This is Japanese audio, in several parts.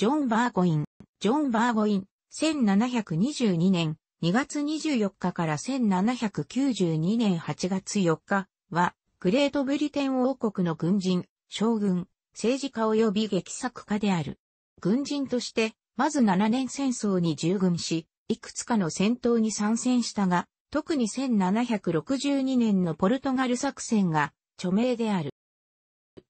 ジョン・バーゴイン、ジョン・バーゴイン、1722年2月24日から1792年8月4日は、グレートブリテン王国の軍人、将軍、政治家及び劇作家である。軍人として、まず7年戦争に従軍し、いくつかの戦闘に参戦したが、特に1762年のポルトガル作戦が著名である。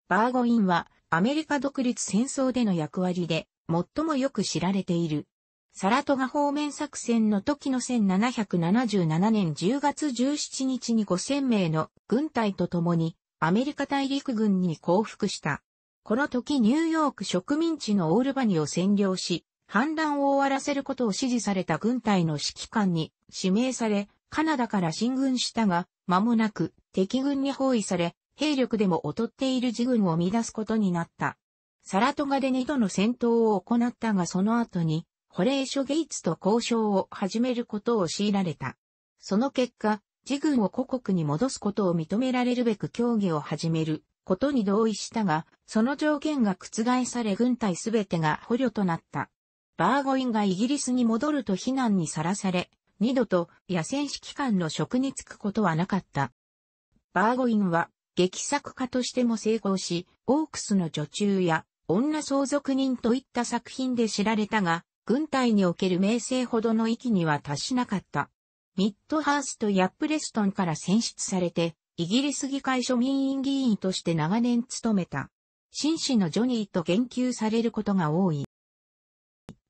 バーゴインはアメリカ独立戦争での役割で最もよく知られている。サラトガ方面作戦の時の1777年10月17日に5000名の軍隊と共にアメリカ大陸軍に降伏した。この時ニューヨーク植民地のオールバニを占領し、反乱を終わらせることを指示された軍隊の指揮官に指名され、カナダから進軍したが、間もなく敵軍に包囲され、兵力でも劣っている自軍を乱すことになった。サラトガで2度の戦闘を行ったがその後に、保冷所ゲイツと交渉を始めることを強いられた。その結果、自軍を故国に戻すことを認められるべく協議を始めることに同意したが、その条件が覆され軍隊すべてが捕虜となった。バーゴインがイギリスに戻ると非難にさらされ、二度と野戦指揮官の職に就くことはなかった。バーゴインは劇作家としても成功し、オークスの女中や女相続人といった作品で知られたが、軍隊における名声ほどの域には達しなかった。ミッドハーストやプレストンから選出されて、イギリス議会庶民院議員として長年務めた。紳士のジョニーと言及されることが多い。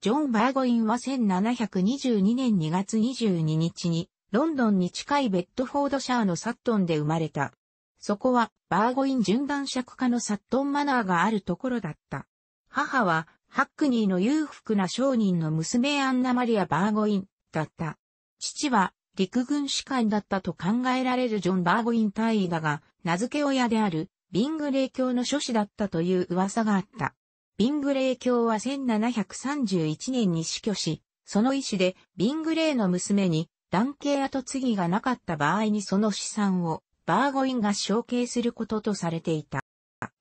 ジョン・バーゴインは1722年2月22日に、ロンドンに近いベッドフォードシャーのサットンで生まれた。そこは、バーゴイン順番尺化のサットンマナーがあるところだった。母は、ハックニーの裕福な商人の娘アンナマリア・バーゴインだった。父は、陸軍士官だったと考えられるジョン・バーゴイン大尉だが、名付け親である、ビングレイ教の諸子だったという噂があった。ビングレイ教は1731年に死去し、その意思で、ビングレイの娘に、男系跡継ぎがなかった場合にその資産を、バーゴインが承継することとされていた。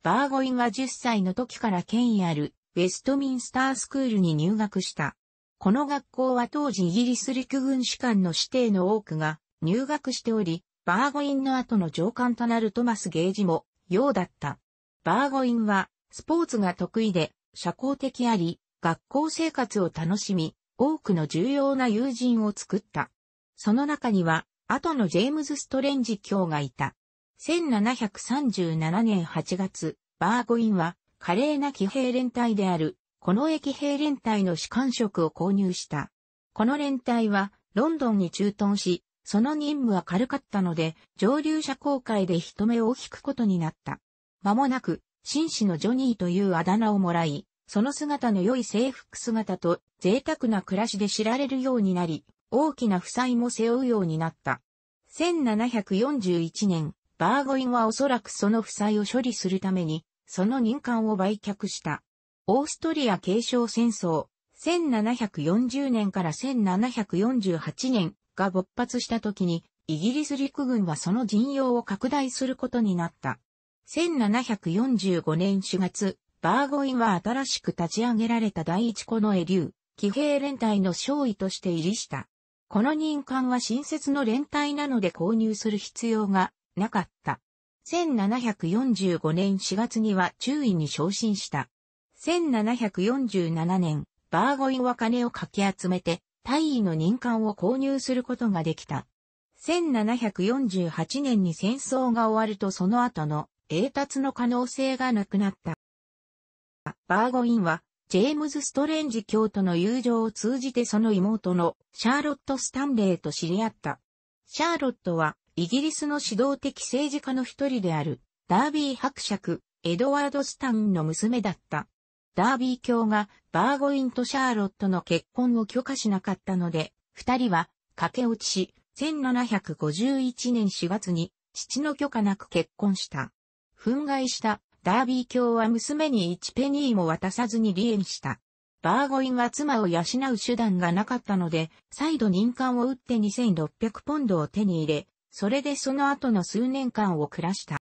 バーゴインは10歳の時から権威あるウェストミンスタースクールに入学した。この学校は当時イギリス陸軍士官の指定の多くが入学しており、バーゴインの後の上官となるトマス・ゲージも、ようだった。バーゴインは、スポーツが得意で、社交的あり、学校生活を楽しみ、多くの重要な友人を作った。その中には、後のジェームズ・ストレンジ卿がいた。1737年8月、バーゴインは、華麗な騎兵連隊である、この駅兵連隊の士官職を購入した。この連隊は、ロンドンに駐屯し、その任務は軽かったので、上流者公会で人目を引くことになった。間もなく、紳士のジョニーというあだ名をもらい、その姿の良い制服姿と贅沢な暮らしで知られるようになり、大きな負債も背負うようになった。1741年、バーゴインはおそらくその負債を処理するために、その任官を売却した。オーストリア継承戦争、1740年から1748年が勃発した時に、イギリス陸軍はその陣容を拡大することになった。1745年4月、バーゴインは新しく立ち上げられた第一子のエリュー、騎兵連隊の少尉として入りした。この任官は新設の連帯なので購入する必要がなかった。1745年4月には中尉に昇進した。1747年、バーゴインは金をかき集めて、大尉の任官を購入することができた。1748年に戦争が終わるとその後の栄達の可能性がなくなった。バーゴインはジェームズ・ストレンジ教徒の友情を通じてその妹のシャーロット・スタンレーと知り合った。シャーロットはイギリスの指導的政治家の一人であるダービー伯爵、エドワード・スタンの娘だった。ダービー卿がバーゴインとシャーロットの結婚を許可しなかったので、二人は駆け落ちし、1751年4月に父の許可なく結婚した。憤慨したダービー卿は娘に1ペニーも渡さずに離縁した。バーゴインは妻を養う手段がなかったので、再度任官を打って2600ポンドを手に入れ、それでその後の数年間を暮らした。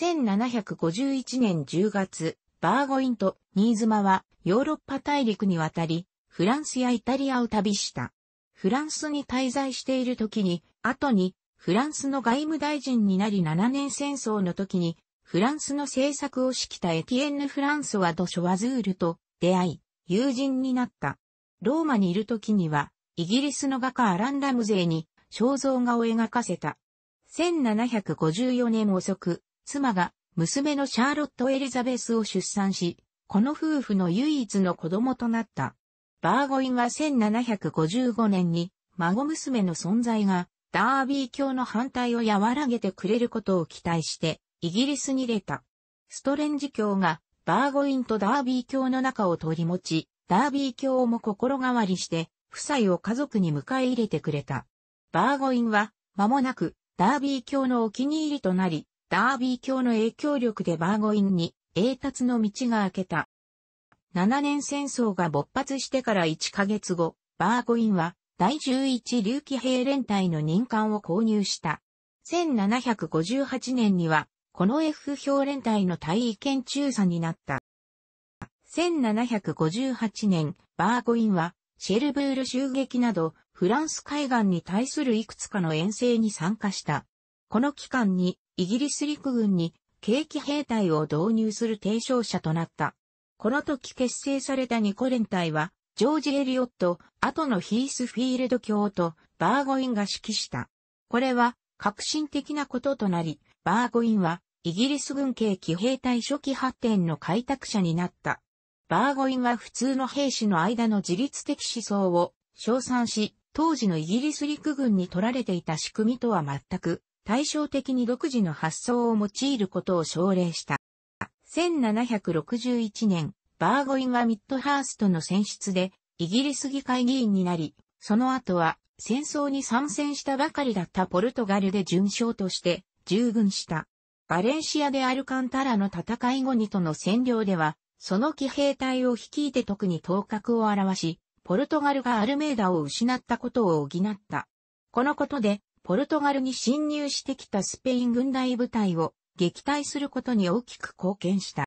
1751年10月、バーゴインと新妻はヨーロッパ大陸に渡り、フランスやイタリアを旅した。フランスに滞在している時に、後にフランスの外務大臣になり7年戦争の時にフランスの政策を指揮たエティエンヌ・フランソワ・ド・ショワズールと出会い、友人になった。ローマにいる時には、イギリスの画家アラン・ラムゼーに肖像画を描かせた。1754年遅く、妻が娘のシャーロット・エリザベスを出産し、この夫婦の唯一の子供となった。バーゴインは1755年に孫娘の存在がダービー教の反対を和らげてくれることを期待してイギリスに出た。ストレンジ教がバーゴインとダービー教の中を取り持ち、ダービー教も心変わりして、夫妻を家族に迎え入れてくれた。バーゴインは、間もなく、ダービー教のお気に入りとなり、ダービー教の影響力でバーゴインに、栄達の道が開けた。7年戦争が勃発してから1ヶ月後、バーゴインは、第11竜騎兵連隊の任官を購入した。1758年には、この F 評連隊の対意見中佐になった。1758年、バーゴインは、シェルブール襲撃など、フランス海岸に対するいくつかの遠征に参加した。この期間に、イギリス陸軍に、景気兵隊を導入する提唱者となった。この時結成されたニコ連隊は、ジョージ・エリオット、後のヒースフィールド卿と、バーゴインが指揮した。これは、革新的なこととなり、バーゴインは、イギリス軍系騎兵隊初期発展の開拓者になった。バーゴインは普通の兵士の間の自律的思想を称賛し、当時のイギリス陸軍に取られていた仕組みとは全く対照的に独自の発想を用いることを奨励した。1761年、バーゴインはミッドハーストの選出でイギリス議会議員になり、その後は戦争に参戦したばかりだったポルトガルで順将として従軍した。バレンシアでアルカンタラの戦い後にとの占領では、その騎兵隊を率いて特に頭角を表し、ポルトガルがアルメーダを失ったことを補った。このことで、ポルトガルに侵入してきたスペイン軍大部隊を撃退することに大きく貢献した。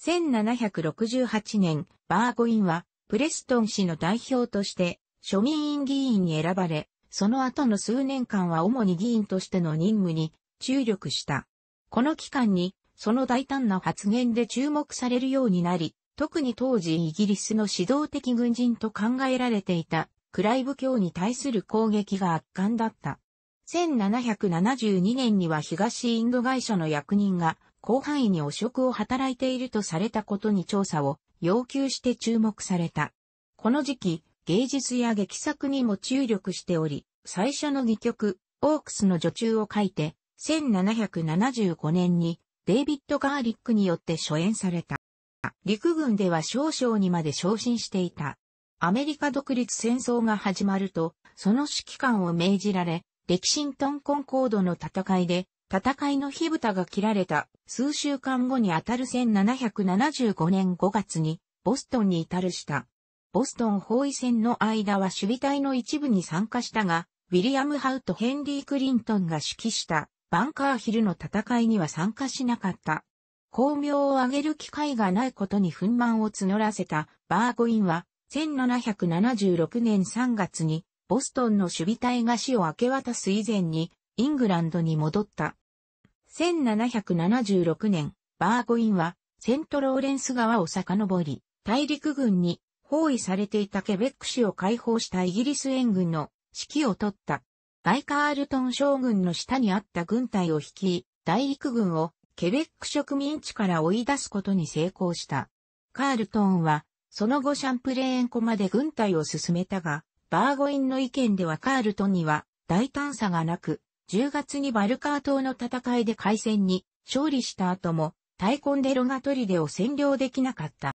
1768年、バーゴインは、プレストン氏の代表として、庶民院議員に選ばれ、その後の数年間は主に議員としての任務に注力した。この期間に、その大胆な発言で注目されるようになり、特に当時イギリスの指導的軍人と考えられていた、クライブ教に対する攻撃が圧巻だった。1772年には東インド会社の役人が広範囲に汚職を働いているとされたことに調査を要求して注目された。この時期、芸術や劇作にも注力しており、最初の戯曲、オークスの女中を書いて、1775年にデイビッド・ガーリックによって初演された。陸軍では少々にまで昇進していた。アメリカ独立戦争が始まると、その指揮官を命じられ、歴史ントンコンコードの戦いで、戦いの火蓋が切られた数週間後にあたる1775年5月に、ボストンに至るした。ボストン包囲戦の間は守備隊の一部に参加したが、ウィリアム・ハウとヘンリー・クリントンが指揮したバンカーヒルの戦いには参加しなかった。光明を上げる機会がないことに憤懣を募らせたバーゴインは、1776年3月にボストンの守備隊が死を明け渡す以前にイングランドに戻った。1776年、バーゴインはセントローレンス川を遡り、大陸軍に包囲されていたケベック市を解放したイギリス援軍の指揮を取った。イカールトン将軍の下にあった軍隊を率い、大陸軍をケベック植民地から追い出すことに成功した。カールトンは、その後シャンプレーン湖まで軍隊を進めたが、バーゴインの意見ではカールトンには大胆さがなく、10月にバルカー島の戦いで海戦に勝利した後も、タイコンデロガトリデを占領できなかった。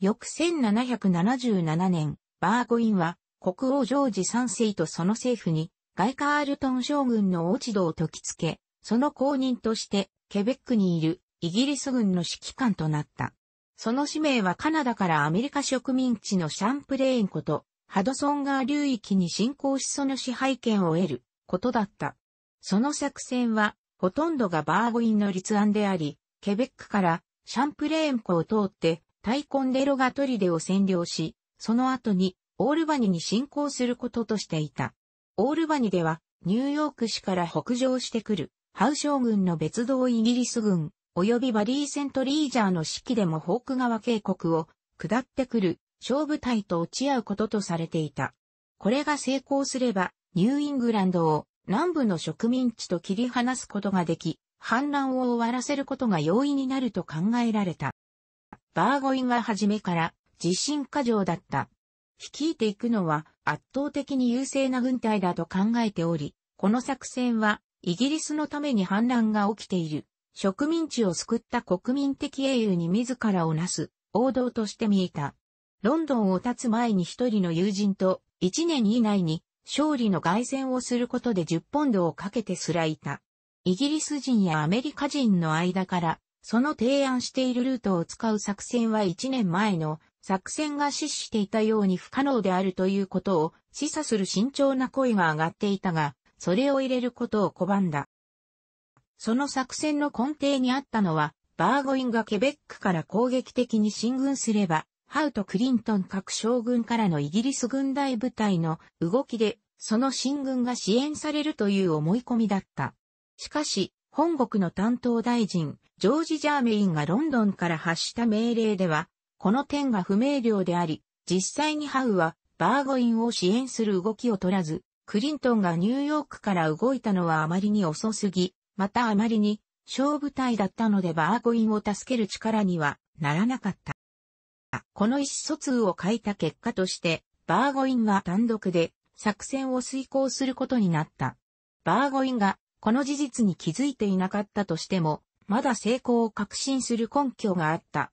翌1777年、バーゴインは国王ジョージ3世とその政府に外カールトン将軍の落ち度を解きつけ、その後任として、ケベックにいるイギリス軍の指揮官となった。その使命はカナダからアメリカ植民地のシャンプレーンこと、ハドソン川流域に侵攻しその支配権を得ることだった。その作戦は、ほとんどがバーゴインの立案であり、ケベックからシャンプレーン湖を通って、タイコンデロがトリデを占領し、その後にオールバニに侵攻することとしていた。オールバニでは、ニューヨーク市から北上してくる、ハウ将軍の別動イギリス軍、及びバリーセントリージャーの指揮でもホーク川渓谷を下ってくる小部隊と落ち合うこととされていた。これが成功すれば、ニューイングランドを南部の植民地と切り離すことができ、反乱を終わらせることが容易になると考えられた。バーゴインは初めから自信過剰だった率いていくのは圧倒的に優勢な軍隊だと考えており、この作戦はイギリスのために反乱が起きている、植民地を救った国民的英雄に自らをなす王道として見えた。ロンドンを立つ前に一人の友人と一年以内に勝利の凱旋をすることで10ポンドをかけてすらいた。イギリス人やアメリカ人の間から、その提案しているルートを使う作戦は一年前の作戦が死していたように不可能であるということを示唆する慎重な声が上がっていたが、それを入れることを拒んだ。その作戦の根底にあったのは、バーゴインがケベックから攻撃的に進軍すれば、ハウとクリントン各将軍からのイギリス軍大部隊の動きで、その進軍が支援されるという思い込みだった。しかし、本国の担当大臣、ジョージ・ジャーメインがロンドンから発した命令では、この点が不明瞭であり、実際にハウはバーゴインを支援する動きを取らず、クリントンがニューヨークから動いたのはあまりに遅すぎ、またあまりに小部隊だったのでバーゴインを助ける力にはならなかった。この意思疎通を書いた結果として、バーゴインは単独で作戦を遂行することになった。バーゴインがこの事実に気づいていなかったとしても、まだ成功を確信する根拠があった。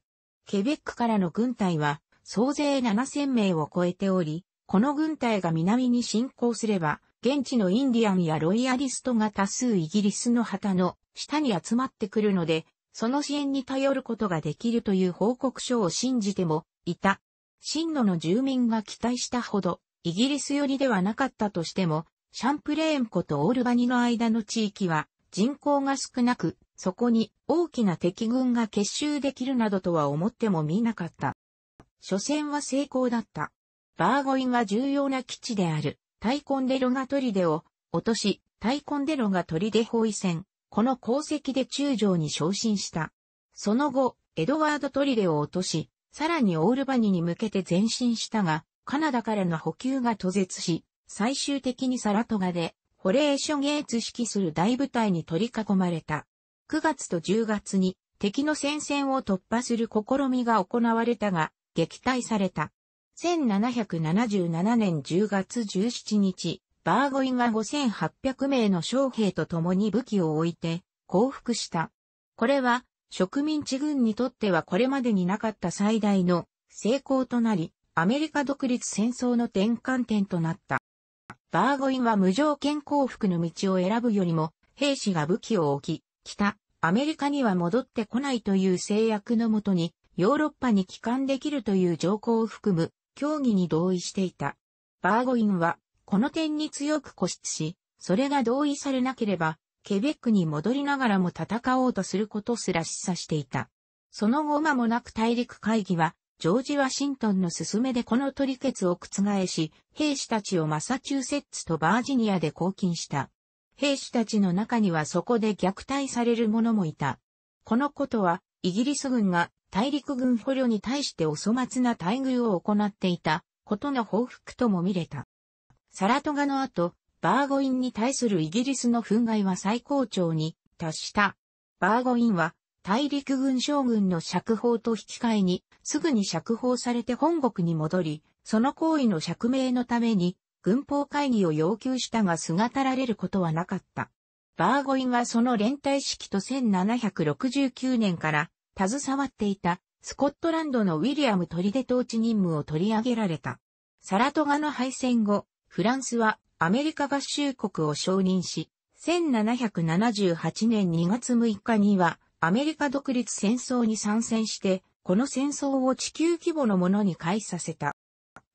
ケベックからの軍隊は総勢7000名を超えており、この軍隊が南に侵攻すれば、現地のインディアンやロイヤリストが多数イギリスの旗の下に集まってくるので、その支援に頼ることができるという報告書を信じてもいた。進路の住民が期待したほど、イギリス寄りではなかったとしても、シャンプレーン湖とオールバニの間の地域は人口が少なく、そこに大きな敵軍が結集できるなどとは思っても見なかった。初戦は成功だった。バーゴインは重要な基地である、タイコンデロが砦を落とし、タイコンデロが砦包囲戦、この功績で中将に昇進した。その後、エドワード砦を落とし、さらにオールバニに向けて前進したが、カナダからの補給が途絶し、最終的にサラトガで、ホレーショゲーツ指揮する大部隊に取り囲まれた。9月と10月に敵の戦線を突破する試みが行われたが、撃退された。1777年10月17日、バーゴインは5800名の将兵と共に武器を置いて降伏した。これは植民地軍にとってはこれまでになかった最大の成功となり、アメリカ独立戦争の転換点となった。バーゴインは無条件降伏の道を選ぶよりも、兵士が武器を置き、北、アメリカには戻ってこないという制約のもとに、ヨーロッパに帰還できるという条項を含む協議に同意していた。バーゴインは、この点に強く固執し、それが同意されなければ、ケベックに戻りながらも戦おうとすることすら示唆していた。その後間もなく大陸会議は、ジョージ・ワシントンの勧めでこの取り決を覆し、兵士たちをマサチューセッツとバージニアで抗菌した。兵士たちの中にはそこで虐待される者もいた。このことは、イギリス軍が大陸軍捕虜に対してお粗末な待遇を行っていたことの報復とも見れた。サラトガの後、バーゴインに対するイギリスの憤慨は最高潮に達した。バーゴインは大陸軍将軍の釈放と引き換えにすぐに釈放されて本国に戻り、その行為の釈明のために軍法会議を要求したが姿られることはなかった。バーゴインはその連帯式と1769年から携わっていたスコットランドのウィリアム・トリデ統治任務を取り上げられた。サラトガの敗戦後、フランスはアメリカ合衆国を承認し、1778年2月6日にはアメリカ独立戦争に参戦して、この戦争を地球規模のものに開始させた。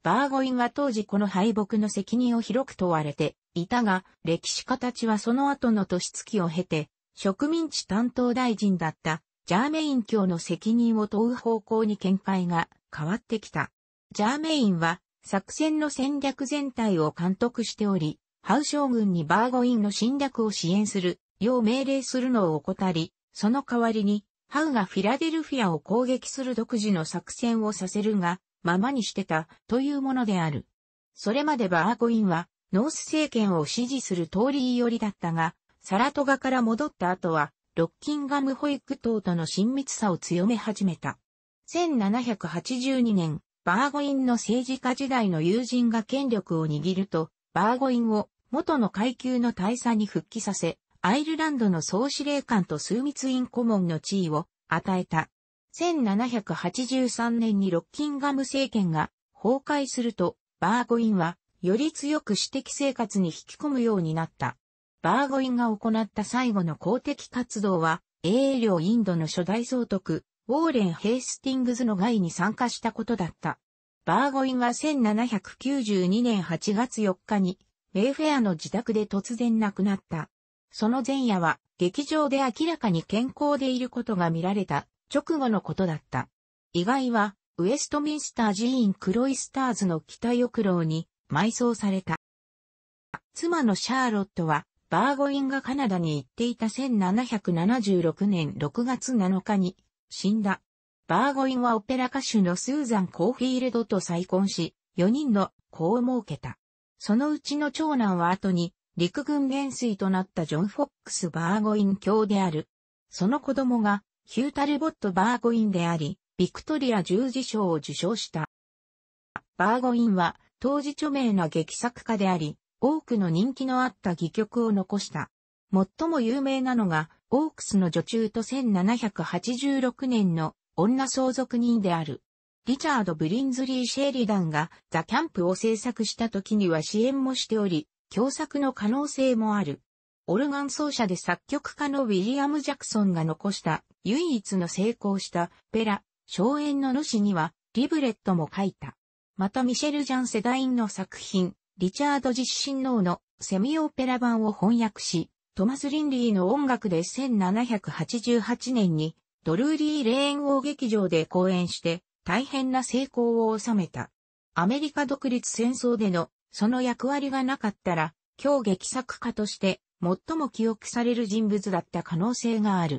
バーゴインは当時この敗北の責任を広く問われていたが、歴史家たちはその後の年月を経て、植民地担当大臣だったジャーメイン教の責任を問う方向に見解が変わってきた。ジャーメインは作戦の戦略全体を監督しており、ハウ将軍にバーゴインの侵略を支援するよう命令するのを怠り、その代わりにハウがフィラデルフィアを攻撃する独自の作戦をさせるが、ままにしてたというものである。それまでバーコインはノース政権を支持する通り寄りだったが、サラトガから戻った後は、ロッキンガム保育等との親密さを強め始めた。1782年、バーゴインの政治家時代の友人が権力を握ると、バーゴインを元の階級の大佐に復帰させ、アイルランドの総司令官と枢密院顧問の地位を与えた。1783年にロッキンガム政権が崩壊すると、バーゴインはより強く私的生活に引き込むようになった。バーゴインが行った最後の公的活動は、英領インドの初代総督、ウォーレン・ヘイスティングズの外に参加したことだった。バーゴインは1792年8月4日に、メイフェアの自宅で突然亡くなった。その前夜は、劇場で明らかに健康でいることが見られた、直後のことだった。意外は、ウェストミンスター寺院クロイスターズの北翼郎に埋葬された。妻のシャーロットは、バーゴインがカナダに行っていた1776年6月7日に死んだ。バーゴインはオペラ歌手のスーザン・コーフィールドと再婚し、4人の子を設けた。そのうちの長男は後に陸軍元帥となったジョン・フォックス・バーゴイン卿である。その子供がヒュータルボット・バーゴインであり、ビクトリア十字賞を受賞した。バーゴインは当時著名な劇作家であり、多くの人気のあった戯曲を残した。最も有名なのが、オークスの女中と1786年の女相続人である。リチャード・ブリンズリー・シェリダンがザ・キャンプを制作した時には支援もしており、共作の可能性もある。オルガン奏者で作曲家のウィリアム・ジャクソンが残した唯一の成功したペラ、荘園の主にはリブレットも書いた。またミシェル・ジャン世代の作品、リチャード実神脳のセミオペラ版を翻訳し、トマス・リンリーの音楽で1788年にドルーリー・レーン王劇場で公演して大変な成功を収めた。アメリカ独立戦争でのその役割がなかったら、今日劇作家として最も記憶される人物だった可能性がある。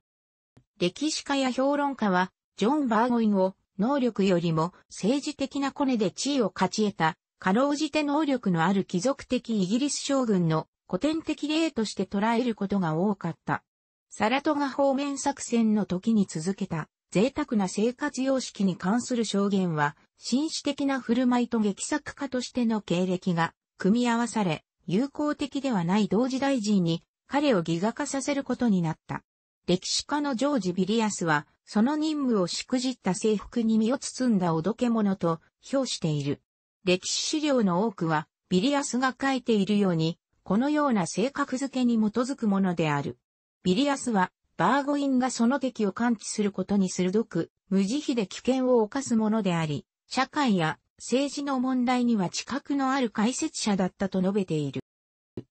歴史家や評論家は、ジョン・バーゴインを能力よりも政治的なコネで地位を勝ち得た、かろうじて能力のある貴族的イギリス将軍の古典的例として捉えることが多かった。サラトガ方面作戦の時に続けた贅沢な生活様式に関する証言は、紳士的な振る舞いと劇作家としての経歴が組み合わされ、友好的ではない同時大臣に彼をギガ化させることになった。歴史家のジョージ・ビリアスは、その任務をしくじった制服に身を包んだおどけ者と評している。歴史資料の多くは、ビリアスが書いているように、このような性格づけに基づくものである。ビリアスは、バーゴインがその敵を感知することに鋭く、無慈悲で危険を犯すものであり、社会や政治の問題には知覚のある解説者だったと述べている。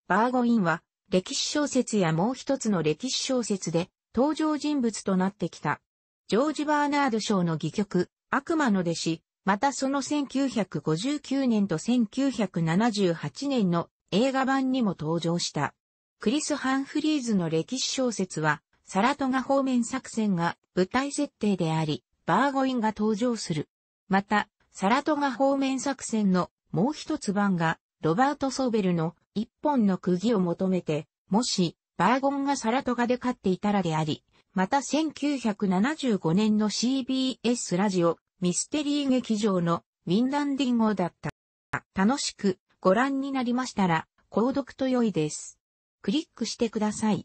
バーゴインは、歴史小説やもう一つの歴史小説で、登場人物となってきた。ジョージ・バーナード・ショーの戯曲、悪魔の弟子、またその1959年と1978年の映画版にも登場した。クリス・ハンフリーズの歴史小説は、サラトガ方面作戦が舞台設定であり、バーゴインが登場する。また、サラトガ方面作戦のもう一つ版が、ロバート・ソーベルの一本の釘を求めて、もしバーゴンがサラトガで飼っていたらであり、また1975年の CBS ラジオミステリー劇場のウィンランディン号だった。楽しくご覧になりましたら、購読と良いです。クリックしてください。